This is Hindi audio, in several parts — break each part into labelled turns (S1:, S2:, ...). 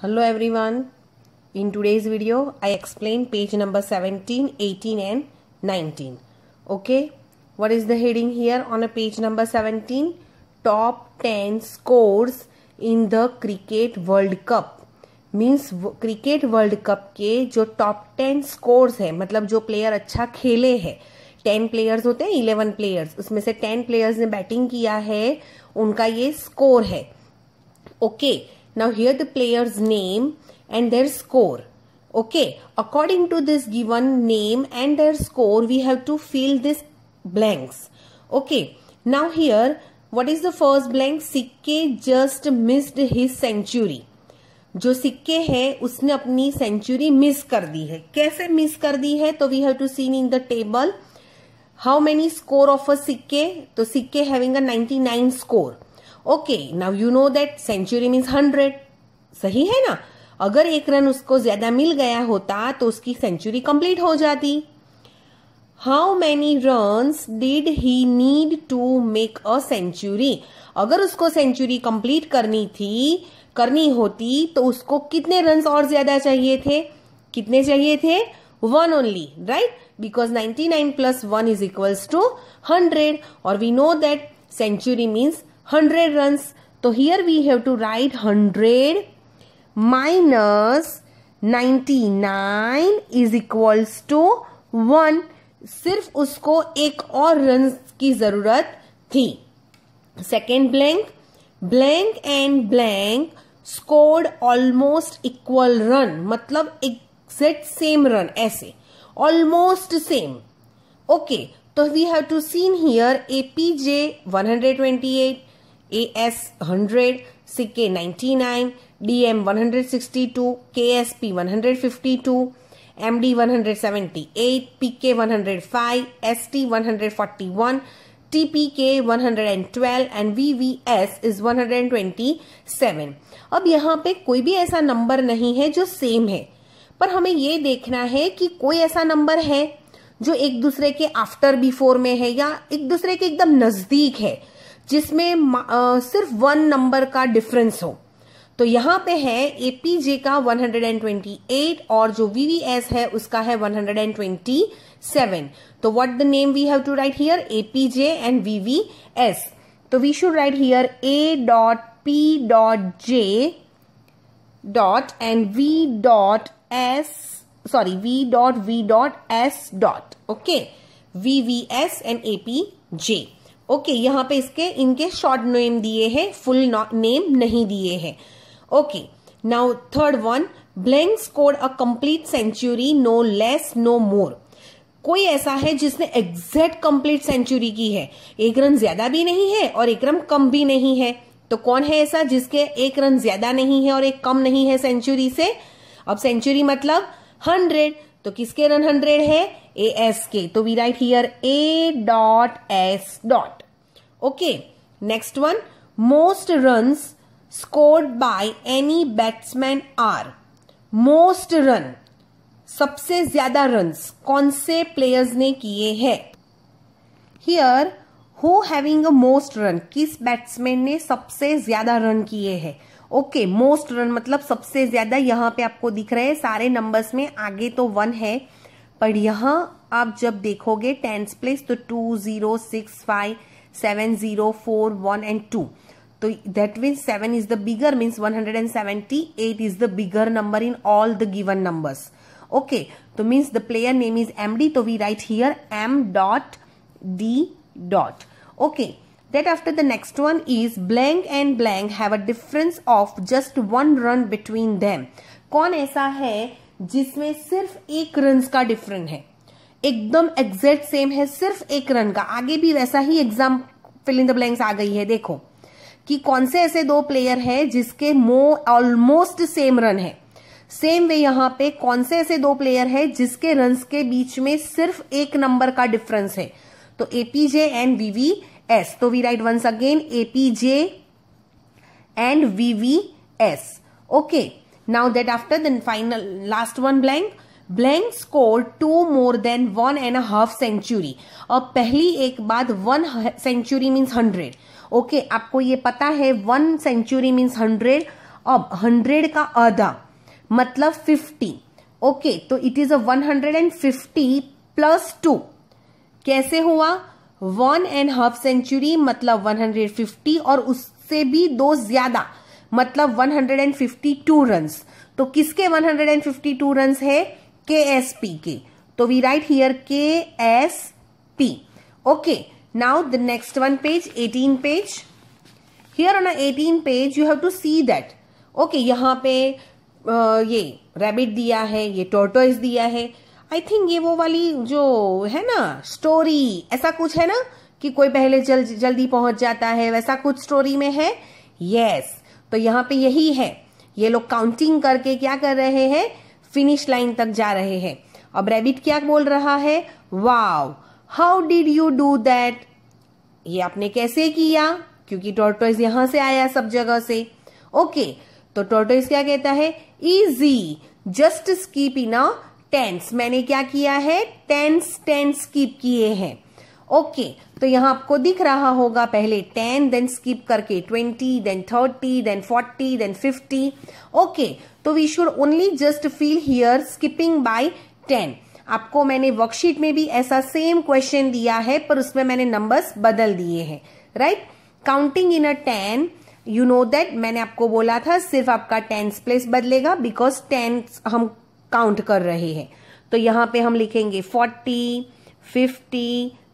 S1: Hello everyone. In today's video, I explain page number 17, 18 and 19. Okay. What is the heading here on a page number 17? Top 10 scores in the Cricket World Cup. Means cricket world cup के जो टॉप टेन स्कोर्स हैं मतलब जो प्लेयर अच्छा खेले हैं टेन प्लेयर्स होते हैं इलेवन प्लेयर्स उसमें से टेन प्लेयर्स ने बैटिंग किया है उनका ये स्कोर है okay okay. Now here the player's name and their score. Okay, according to this given name and their score, we have to fill this blanks. Okay, now here, what is the first blank? Sikke just missed his century. जो सिक्के है उसने अपनी सेंचुरी मिस कर दी है कैसे मिस कर दी है तो we have to seen in the table how many score of a सिक्के तो सिक्के having a 99 score okay now you know that century means hundred सही है ना अगर एक रन उसको ज्यादा मिल गया होता तो उसकी सेंचुरी कंप्लीट हो जाती how many runs did he need to make a century अगर उसको सेंचुरी कंप्लीट करनी थी करनी होती तो उसको कितने रन और ज्यादा चाहिए थे कितने चाहिए थे one only right because 99 nine plus one is equals to hundred और we know that century means hundred runs तो here we have to write hundred minus ninety nine is equals to one सिर्फ उसको एक और रन की जरूरत थी second blank blank and blank scored almost equal run मतलब एक्सेट सेम रन ऐसे ऑलमोस्ट सेम ओके तो we have to seen here APJ one hundred twenty eight AS 100, CK 99, DM 162, KSP 152, MD 178, PK 105, ST 141, TPK 112 and VVS is 127. अब यहाँ पे कोई भी ऐसा नंबर नहीं है जो सेम है पर हमें ये देखना है कि कोई ऐसा नंबर है जो एक दूसरे के आफ्टर बिफोर में है या एक दूसरे के एकदम नज़दीक है जिसमें सिर्फ वन नंबर का डिफरेंस हो तो यहां पे है एपीजे का 128 और जो वीवीएस है उसका है 127 तो what the name we have to write here APJ and VVS तो we should write here A dot P dot J dot and V dot S sorry V dot V dot S dot okay VVS and APJ okay okay, यहाँ पे इसके इनके शॉर्ट नेम दिए हैं फुल नेम नहीं दिए हैं okay now third one blank score a complete century no less no more कोई ऐसा है जिसने एग्जैक्ट कंप्लीट सेंचुरी की है एक रन ज्यादा भी नहीं है और एक रन कम भी नहीं है तो कौन है ऐसा जिसके एक रन ज्यादा नहीं है और एक कम नहीं है सेंचुरी से अब सेंचुरी मतलब हंड्रेड तो किसके रन हंड्रेड है के तो we write here A dot S dot okay next one most run scored by any batsman are most run सबसे ज्यादा रन कौन से प्लेयर्स ने किए हैं here who having a most run किस बैट्समैन ने सबसे ज्यादा रन किए हैं ओके मोस्ट रन मतलब सबसे ज्यादा यहां पे आपको दिख रहे हैं सारे नंबर्स में आगे तो वन है पर यहां आप जब देखोगे टेंस प्लेस तो two zero six five seven zero four one and two तो that means seven is the bigger means one hundred and seventy eight is the bigger number in all the given numbers okay तो means the player name is M D तो we write here M dot D dot okay that after the next one is blank and blank have a difference of just one run between them कौन ऐसा है जिसमें सिर्फ एक रन का डिफरेंट है एकदम एग्जैक्ट सेम है सिर्फ एक रन का आगे भी वैसा ही exam fill in the blanks आ गई है देखो कि कौन से ऐसे दो प्लेयर हैं जिसके मो ऑलमोस्ट सेम रन है सेम वे यहां पे कौन से ऐसे दो प्लेयर हैं जिसके रन के बीच में सिर्फ एक नंबर का डिफरेंस है तो एपीजे एंड वीवी एस तो we write once again APJ and VV S okay Now that after the final last one blank, blank score two more than one and half century और पहली एक बात one century means hundred okay आपको ये पता है वन सेंचुरी मीन्स हंड्रेड अब हंड्रेड का आधा मतलब फिफ्टी ओके तो it is a one hundred and fifty plus two कैसे हुआ वन एंड हाफ सेंचुरी मतलब वन हंड्रेड फिफ्टी और उससे भी दो ज्यादा मतलब 152 रन्स तो किसके 152 रन्स है के एस पी के तो we write here K S P okay now the next one page 18 page here on 18 page you have to see that okay यहाँ पे ये रैबिट दिया है ये टोटोइस दिया है आई थिंक ये वो वाली जो है ना स्टोरी ऐसा कुछ है ना कि कोई पहले जल, जल्दी पहुंच जाता है वैसा कुछ स्टोरी में है यस तो यहाँ पे यही है ये लोग काउंटिंग करके क्या कर रहे हैं फिनिश लाइन तक जा रहे हैं अब रेबिट क्या बोल रहा है wow how did you do that ये आपने कैसे किया क्योंकि टोर्टोइज यहां से आया सब जगह से ओके okay, तो टोर्टोइज क्या कहता है easy just skip in tens मैंने क्या किया है टेंस टेंस स्कीप किए हैं ओके okay, तो यहां आपको दिख रहा होगा पहले टेन देन स्किप करके twenty then thirty then forty then fifty okay तो we should only just fill here skipping by ten आपको मैंने वर्कशीट में भी ऐसा सेम क्वेश्चन दिया है पर उसमें मैंने नंबर्स बदल दिए हैं right counting in a ten you know that मैंने आपको बोला था सिर्फ आपका टेंस प्लेस बदलेगा बिकॉज टेन हम काउंट कर रहे हैं तो यहाँ पे हम लिखेंगे फोर्टी फिफ्टी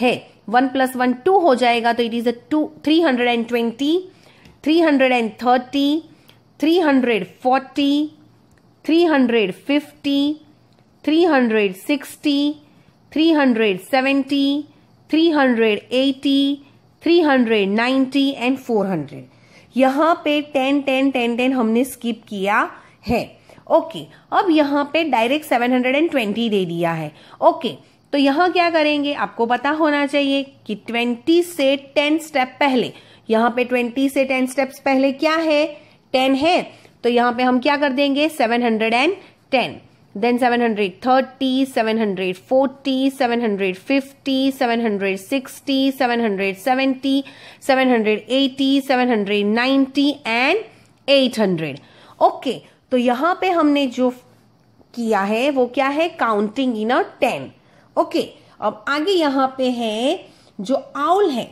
S1: है वन प्लस वन टू हो जाएगा तो it is a two three hundred and twenty three hundred and thirty three hundred forty three hundred fifty three hundred sixty three hundred seventy three hundred eighty three hundred ninety and four hundred यहाँ पे टेन टेन टेन टेन हमने स्किप किया है ओके okay, अब यहाँ पे direct seven hundred and twenty दे दिया है ओके okay, तो यहां क्या करेंगे आपको पता होना चाहिए कि ट्वेंटी से टेन स्टेप पहले यहां पे ट्वेंटी से टेन स्टेप पहले क्या है टेन है तो यहां पे हम क्या कर देंगे seven hundred and ten then seven hundred thirty seven hundred forty seven hundred fifty seven hundred sixty seven hundred seventy seven hundred eighty seven hundred ninety and eight hundred okay तो यहां पे हमने जो किया है वो क्या है counting in a ten okay अब आगे यहाँ पे है जो आउल है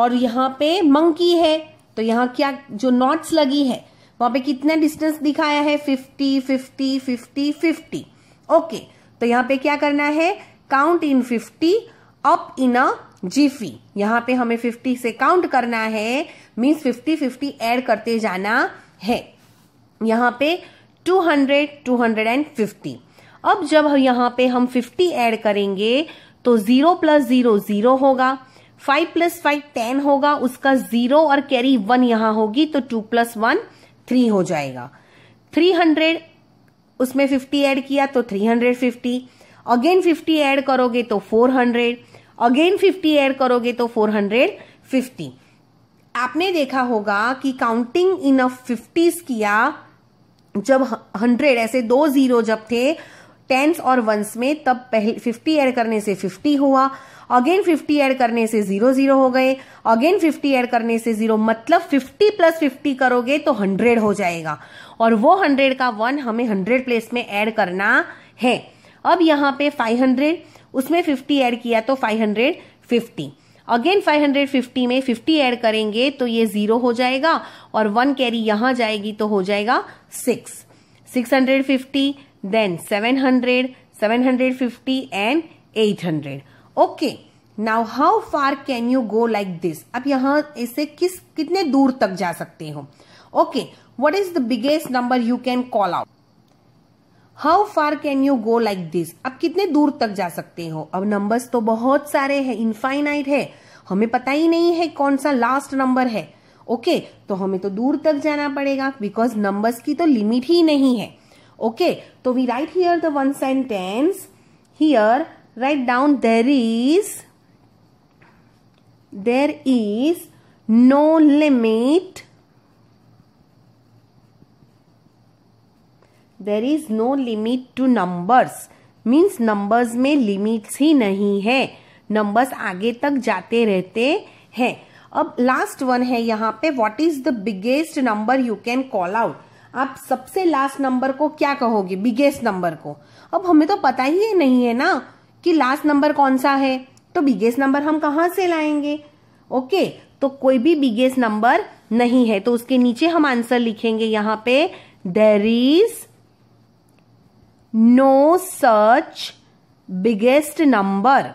S1: और यहाँ पे मंकी है तो यहाँ क्या जो नॉट्स लगी है वहां पे कितना डिस्टेंस दिखाया है fifty fifty fifty fifty okay तो यहाँ पे क्या करना है count in fifty up in a jiffy यहाँ पे हमें फिफ्टी से काउंट करना है मीन्स फिफ्टी फिफ्टी एड करते जाना है यहाँ पे two hundred two hundred and fifty अब जब यहाँ पे हम 50 ऐड करेंगे तो 0 प्लस जीरो जीरो होगा 5 प्लस फाइव टेन होगा उसका जीरो और कैरी वन यहाँ होगी तो 2 प्लस वन थ्री हो जाएगा 300 उसमें 50 ऐड किया तो 350 अगेन 50 ऐड करोगे तो 400 अगेन 50 ऐड करोगे तो 450 आपने देखा होगा कि काउंटिंग इन अ फिफ्टीज किया जब हंड्रेड ऐसे दो जीरो जब थे टेंस और वंस में तब पहले फिफ्टी ऐड करने से फिफ्टी हुआ अगेन फिफ्टी ऐड करने से जीरो जीरो हो गए अगेन फिफ्टी ऐड करने से जीरो मतलब फिफ्टी प्लस फिफ्टी करोगे तो हंड्रेड हो जाएगा और वो हंड्रेड का वन हमें हंड्रेड प्लेस में ऐड करना है अब यहाँ पे फाइव हंड्रेड उसमें फिफ्टी ऐड किया तो five hundred fifty again five hundred fifty में फिफ्टी ऐड करेंगे तो ये जीरो हो जाएगा और वन कैरी यहां जाएगी तो हो जाएगा six six hundred fifty then 700, 750 and 800. Okay. Now how far can you go like this ab yahan इसे किस कितने दूर तक जा सकते हो okay what is the biggest number you can call out how far can you go like this आप कितने दूर तक जा सकते हो अब नंबर्स तो बहुत सारे हैं इनफाइनाइट है हमें पता ही नहीं है कौन सा लास्ट नंबर है ओके okay, तो हमें तो दूर तक जाना पड़ेगा बिकॉज नंबर्स की तो लिमिट ही नहीं है Okay, so we write here the one sentence. Here, write down there is, there is no limit. There is no limit to numbers. Means numbers में लिमिट्स ही नहीं है नंबर्स आगे तक जाते रहते हैं अब लास्ट वन है यहाँ पे what is the biggest number you can call out आप सबसे लास्ट नंबर को क्या कहोगे बिगेस्ट नंबर को अब हमें तो पता ही नहीं है ना कि लास्ट नंबर कौन सा है तो बिगेस्ट नंबर हम कहा से लाएंगे ओके तो कोई भी बिगेस्ट नंबर नहीं है तो उसके नीचे हम आंसर लिखेंगे यहां पे there is no such biggest number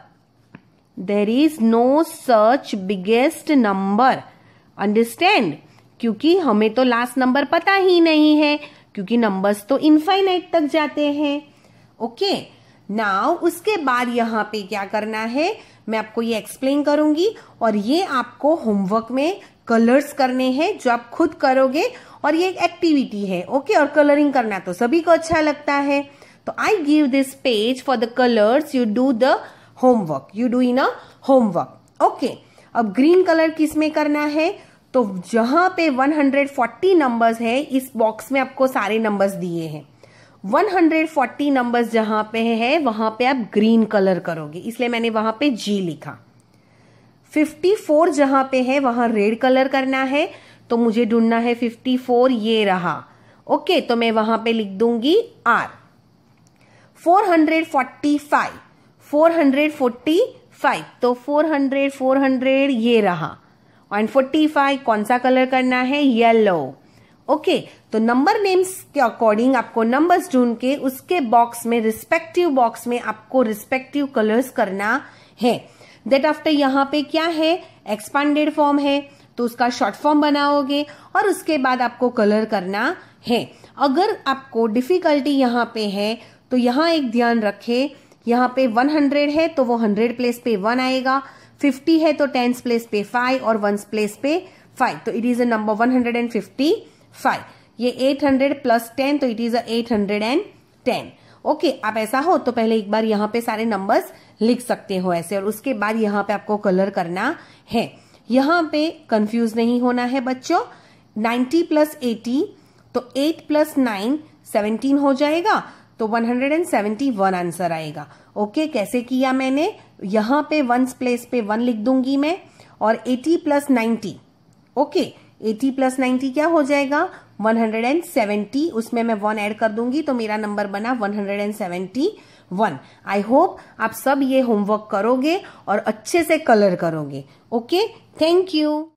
S1: there is no such biggest number understand क्योंकि हमें तो लास्ट नंबर पता ही नहीं है क्योंकि नंबर्स तो इनफाइनाइट तक जाते हैं ओके नाउ उसके बाद यहाँ पे क्या करना है मैं आपको ये एक्सप्लेन करूंगी और ये आपको होमवर्क में कलर्स करने हैं जो आप खुद करोगे और ये एक एक्टिविटी है ओके और कलरिंग करना तो सभी को अच्छा लगता है तो I give this page for the colours you do the homework you do in a homework okay अब ग्रीन कलर किस में करना है तो जहां पे 140 नंबर्स है इस बॉक्स में आपको सारे नंबर्स दिए हैं 140 नंबर्स जहां पे है वहां पे आप ग्रीन कलर करोगे इसलिए मैंने वहां पे जी लिखा 54 जहां पे है वहां रेड कलर करना है तो मुझे ढूंढना है 54 ये रहा ओके तो मैं वहां पे लिख दूंगी आर 445 445 तो 400 400 ये रहा ऑन फोर्टी फाइव कौन सा कलर करना है येलो ओके तो नंबर नेम्स के अकॉर्डिंग आपको नंबर्स ढूंढ के उसके बॉक्स में रिस्पेक्टिव बॉक्स में आपको रिस्पेक्टिव कलर्स करना है देट आफ्टर यहाँ पे क्या है एक्सपांडेड फॉर्म है तो उसका शॉर्ट फॉर्म बनाओगे और उसके बाद आपको कलर करना है अगर आपको डिफिकल्टी यहाँ पे है तो यहाँ एक ध्यान रखें यहाँ पे 100 है तो वो 100 प्लेस पे 1 आएगा 50 है तो टेंस प्लेस पे 5 और वन प्लेस पे 5 तो इट इज अ नंबर 155 ये 800 प्लस 10 तो इट इज अ 810 ओके आप ऐसा हो तो पहले एक बार यहाँ पे सारे नंबर्स लिख सकते हो ऐसे और उसके बाद यहाँ पे आपको कलर करना है यहाँ पे कंफ्यूज नहीं होना है बच्चों नाइन्टी प्लस एटी तो एट प्लस नाइन 17 हो जाएगा तो 171 आंसर आएगा ओके कैसे किया मैंने यहां पे वंस प्लेस पे वन लिख दूंगी मैं और 80 प्लस 90 ओके 80 प्लस 90 क्या हो जाएगा 170 उसमें मैं वन ऐड कर दूंगी तो मेरा नंबर बना 171 आई होप आप सब ये होमवर्क करोगे और अच्छे से कलर करोगे ओके थैंक यू